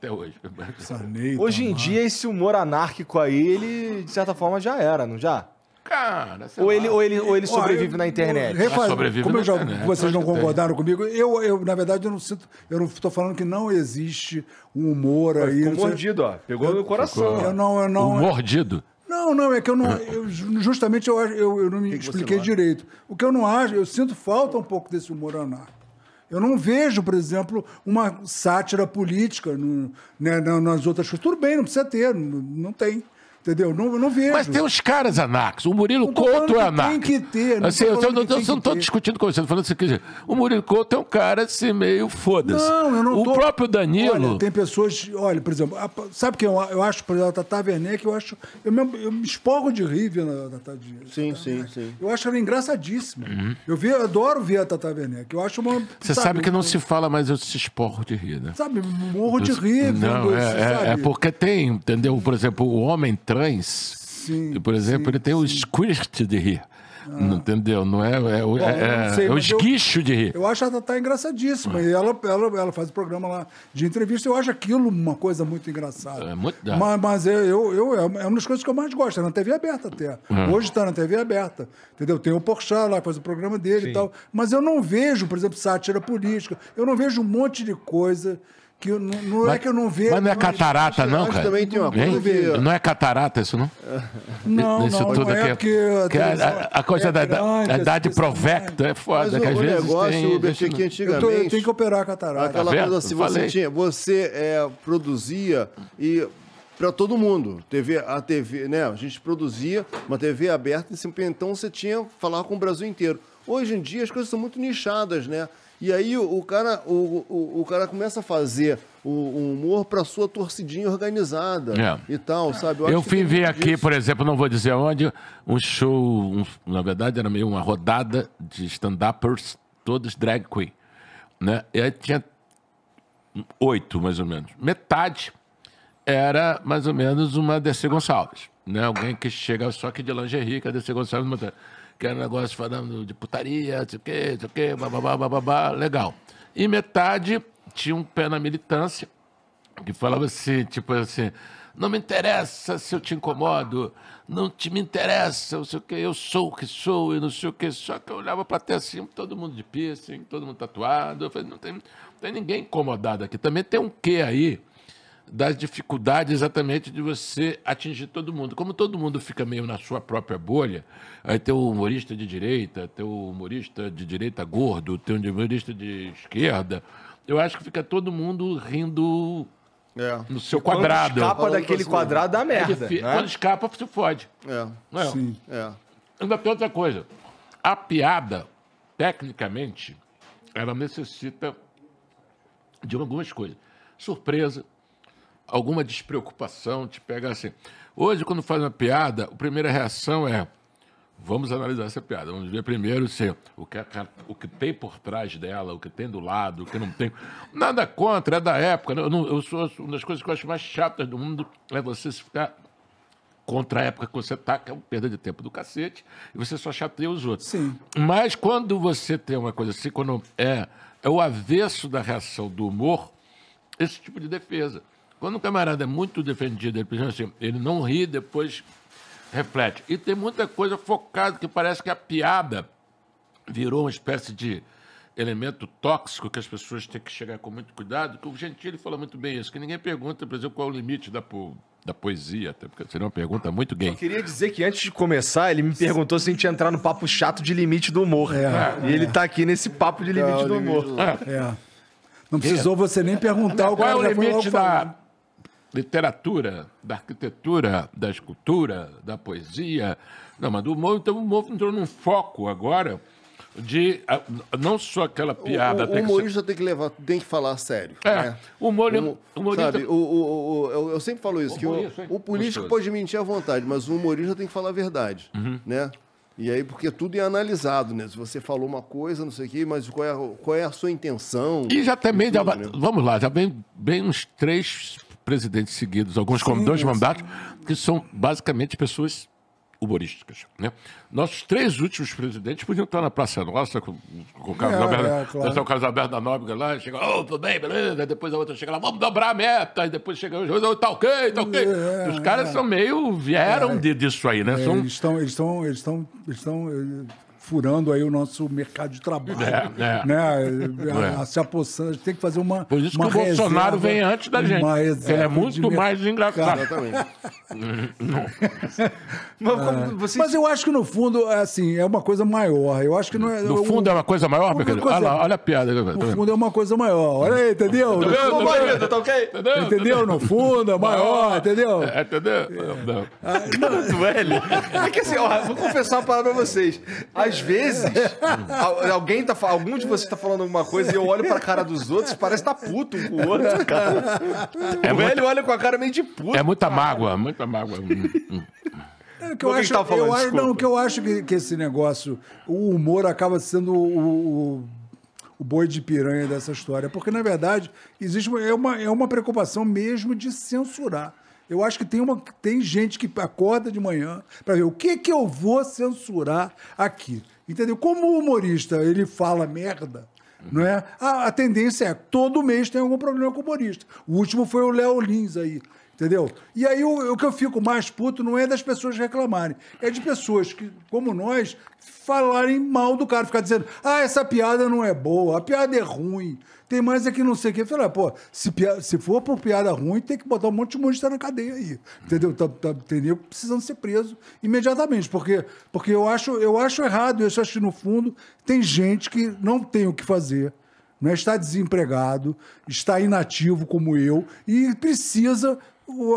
até hoje. Tá hoje em dia, esse humor anárquico aí, ele, de certa forma, já era, não já? Cara, ou ele, ou ele, ou ele sobrevive na internet. Refaz, sobrevive como eu já, internet, vocês não concordaram comigo, eu, eu, na verdade, eu não sinto. Eu não estou falando que não existe um humor aí. Ficou mordido, ó. Pegou no coração. Ficou, eu não, eu não, mordido. Não, não, é que eu não. Eu, justamente eu, eu, eu não me que expliquei direito. O que eu não acho, eu sinto falta um pouco desse humor anárquico. Eu não vejo, por exemplo, uma sátira política no, né, nas outras coisas. Tudo bem, não precisa ter, não, não tem. Entendeu? Não, não vejo. Mas tem uns caras anarcos. O Murilo não Couto é anarco. Tem que ter. Não assim, eu, eu, eu, não estou discutindo com você. falando assim, dizer, o Murilo Couto é um cara assim, meio foda-se. Não, eu não O tô... próprio Danilo... Olha, tem pessoas... Olha, por exemplo, a, sabe quem eu, eu acho, por exemplo, a Tata Werneck, eu acho... Eu me, eu me esporro de rir vendo a Tata Werneck. Sim, Tata sim, sim. Eu acho ela engraçadíssima. Uhum. Eu, vi, eu adoro ver a Tata Werneck. Eu acho uma... Você sabe, sabe que não se fala, mas eu se esporro de rir, né? Sabe, morro de rir. Não, é, é, é porque tem, entendeu? Por exemplo, o homem trans, sim, por exemplo, sim, ele tem sim. o squirt de rir. Ah. Não entendeu? Não é, é, Bom, é, sei, é o esguicho eu, de rir. Eu acho a Tatá engraçadíssima. Ah. E ela, ela, ela faz o programa lá de entrevista. Eu acho aquilo uma coisa muito engraçada. É muito Mas, mas eu, eu, eu, é, é uma das coisas que eu mais gosto. É na TV aberta até. Ah. Hoje está na TV aberta. Entendeu? Tem o Porchat lá, faz o programa dele Sim. e tal. Mas eu não vejo, por exemplo, sátira política. Eu não vejo um monte de coisa que eu, não, não é mas, é que eu não vejo. Mas não é catarata, não, cara? Também tem uma coisa que... Não é catarata isso, não? Não, isso não, tudo não é, é porque... Que é a, a, coisa é da, grande, da, assim, idade provecta é foda. Mas que o às o vezes negócio, tem, Uber, tem né? que antigamente... Eu, tô, eu, tenho que operar a catarata. Aquela tá coisa assim, você, tinha, você é, produzia e para todo mundo. TV, a TV, né? A gente produzia uma TV aberta, e então você tinha que falar com o Brasil inteiro. Hoje em dia as coisas são muito nichadas, né? E aí o, cara, o, o, o, cara começa a fazer o, o humor para sua torcidinha organizada é. e tal, sabe? Eu, eu fui ver aqui, disso. por exemplo, não vou dizer onde, um show, um, na verdade era meio uma rodada de stand-uppers, todos drag queen, né? E aí tinha oito, mais ou menos. Metade era mais ou menos uma DC Gonçalves, né? Alguém que chega só que de lingerie, que a DC Gonçalves que era um negócio falando de putaria, não sei o quê, não sei o quê, bababá, bababá, legal. E metade tinha um pé na militância, que falava assim, tipo assim, não me interessa se eu te incomodo, não te me interessa, não sei o que, eu sou o que sou e não sei o que. Só que eu olhava para ter assim, todo mundo de piercing, todo mundo tatuado. Eu falei, não tem, não tem ninguém incomodado aqui. Também tem um quê aí das dificuldades exatamente de você atingir todo mundo. Como todo mundo fica meio na sua própria bolha, aí tem o humorista de direita, tem o humorista de direita gordo, tem o humorista de esquerda. Eu acho que fica todo mundo rindo é. no seu quadrado. Quando escapa daquele assim, quadrado, dá merda. né? Quando escapa, você fode. É. Não é? Sim. É. Ainda tem outra coisa. A piada, tecnicamente, ela necessita de algumas coisas. Surpresa, alguma despreocupação, te pega assim. Hoje, quando faz uma piada, a primeira reação é: vamos analisar essa piada, vamos ver primeiro se o que, o que tem por trás dela, o que tem do lado, o que não tem. Nada contra, é da época. Né? Eu, não, eu sou uma das coisas que eu acho mais chatas do mundo é você se ficar contra a época que você está, que é uma perda de tempo do cacete, e você só chateia os outros. Sim. Mas quando você tem uma coisa assim, quando é, é o avesso da reação do humor, esse tipo de defesa. Quando o camarada é muito defendido, ele, assim, ele não ri, depois reflete. E tem muita coisa focada, que parece que a piada virou uma espécie de elemento tóxico que as pessoas têm que chegar com muito cuidado, que o Gentili fala muito bem isso, que ninguém pergunta, por exemplo, qual é o limite da, po da poesia, até porque seria uma pergunta muito gay. Eu queria dizer que antes de começar, ele me perguntou se a gente ia entrar no papo chato de limite do humor. É, e ele está aqui nesse papo de limite, é, do, humor. Limite é. do... É. Não precisou você nem perguntar o qual é o limite da, literatura, da arquitetura, da escultura, da poesia, não, mas do humor. Então o humor entrou num foco agora de ah, não só aquela piada. O, o humorista tem que, ser... tem que levar, tem que falar sério. É, né? humor, humorista... sabe, o, o, o, eu, eu sempre falo isso o que o, o político gostoso. pode mentir à vontade, mas o humorista tem que falar a verdade, uhum. né? E aí, porque tudo é analisado, né? Se você falou uma coisa, não sei o quê, mas qual é, qual é a sua intenção? E já também, tudo, já, né? vamos lá, já vem, vem uns três presidentes seguidos, alguns Sim, dois mandatos, que são basicamente pessoas humorísticas. Né? Nossos três últimos presidentes podiam estar na Praça Nossa, com, com o Carlos é, Alberto, é, claro. Então, o Carlos Alberto da Nóbrega lá, chega, oh, tudo bem, beleza, depois a outra chega lá, vamos dobrar a meta, e depois chega, oh, tá ok, tá ok. É, Os caras é, são meio, vieram é. de, disso aí, né? É, são... Eles estão, eles estão, eles estão, eles estão furando aí o nosso mercado de trabalho. É, é. né? A, é. a, se apossando, a gente tem que fazer uma. Por isso uma que o reserva, Bolsonaro vem antes da gente. Ele é muito mais engraçado. Exatamente. mas, é. mas eu acho que no fundo, assim, é uma coisa maior. Eu acho que não é. No fundo é uma coisa maior, meu querido? Coisa... Olha, olha a piada. No fundo é uma coisa maior. Olha aí, entendeu? Tá no fundo, tá, tá ok? Entendeu? entendeu? No fundo é maior, entendeu? É, entendeu? Não. Ah, não. Velho. É que assim, ó, vou confessar uma palavra pra vocês às vezes, alguém tá, algum de vocês tá falando alguma coisa e eu olho pra cara dos outros, parece que tá puto um com o outro, cara. É o muita... velho olha com a cara meio de puto. É muita cara. mágoa, muita mágoa. Hum, hum, hum. É, que eu, acho, tá falando, eu acho, não, que eu acho que, que, esse negócio, o humor acaba sendo o, o, o, boi de piranha dessa história. Porque, na verdade, existe é uma, é uma preocupação mesmo de censurar. Eu acho que tem, uma, tem gente que acorda de manhã para ver o que, que eu vou censurar aqui. Entendeu? Como o humorista ele fala merda, não é? A, a, tendência é todo mês tem algum problema com o humorista. O último foi o Léo Lins aí, Entendeu? E aí o, o, que eu fico mais puto não é das pessoas reclamarem, é de pessoas que, como nós, falarem mal do cara, ficar dizendo: ah, essa piada não é boa, a piada é ruim, tem mais aqui não sei o quê. Falar, ah, pô, se, se for por piada ruim, tem que botar um monte de monstro na cadeia aí. Entendeu? Tá, tá, tem nego precisando ser preso imediatamente, porque, porque eu, acho, eu acho errado, eu acho que no fundo tem gente que não tem o que fazer né, está desempregado, está inativo como eu e precisa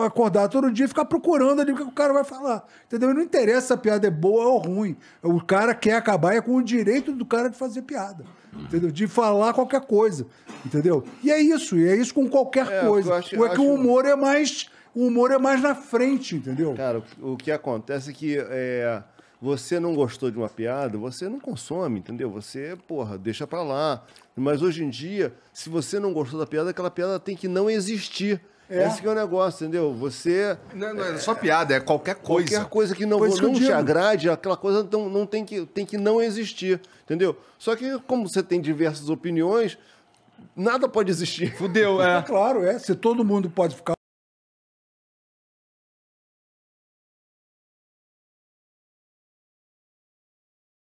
acordar todo dia e ficar procurando ali o que o cara vai falar. Entendeu? E não interessa se a piada é boa ou ruim. O cara quer acabar é com o direito do cara de fazer piada. Entendeu? De falar qualquer coisa. Entendeu? E é isso, e é isso com qualquer é, coisa. Acho, é acho... o humor é mais. O humor é mais na frente, entendeu? Cara, o que acontece é que é, você não gostou de uma piada, você não consome, entendeu? Você, porra, deixa pra lá. Mas hoje em dia, se você não gostou da piada, aquela piada tem que não existir. É. Esse que é o negócio, entendeu? Você. Não, não é só piada, é qualquer coisa. Qualquer coisa que não, coisa não te agrade, aquela coisa não, não tem, que, tem que não existir, entendeu? Só que, como você tem diversas opiniões, nada pode existir. Fudeu, é. é claro, é. Se todo mundo pode ficar